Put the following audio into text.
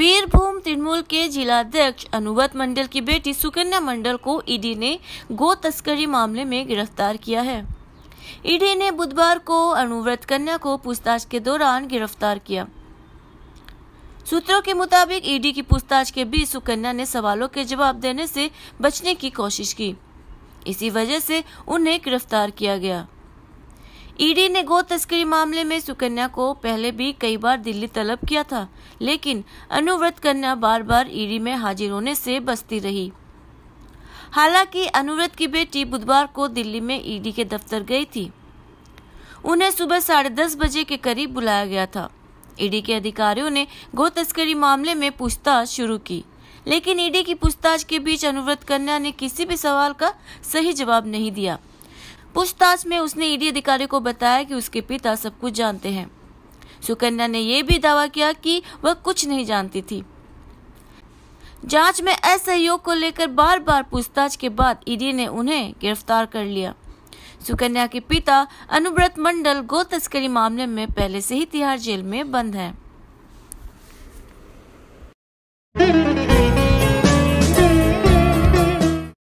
वीरभूम तृणमूल के जिलाध्यक्ष अनुव्रत मंडल की बेटी सुकन्या मंडल को ईडी ने गो तस्करी मामले में गिरफ्तार किया है ईडी ने बुधवार को अनुव्रत कन्या को पूछताछ के दौरान गिरफ्तार किया सूत्रों के मुताबिक ईडी की पूछताछ के बीच सुकन्या ने सवालों के जवाब देने से बचने की कोशिश की इसी वजह से उन्हें गिरफ्तार किया गया ईडी ने गो तस्करी मामले में सुकन्या को पहले भी कई बार दिल्ली तलब किया था लेकिन अनुव्रत कन्या बार बार ईडी में हाजिर होने से बचती रही हालांकि अनुव्रत की बेटी बुधवार को दिल्ली में ईडी के दफ्तर गई थी उन्हें सुबह साढ़े दस बजे के करीब बुलाया गया था ईडी के अधिकारियों ने गो तस्करी मामले में पूछताछ शुरू की लेकिन ईडी की पूछताछ के बीच अनुव्रत कन्या ने किसी भी सवाल का सही जवाब नहीं दिया पूछताछ में उसने ईडी अधिकारी को बताया कि उसके पिता सब कुछ जानते हैं सुकन्या ने यह भी दावा किया कि वह कुछ नहीं जानती थी जांच में असहयोग को लेकर बार बार पूछताछ के बाद ईडी ने उन्हें गिरफ्तार कर लिया सुकन्या के पिता अनुव्रत मंडल गो तस्करी मामले में पहले से ही तिहाड़ जेल में बंद हैं।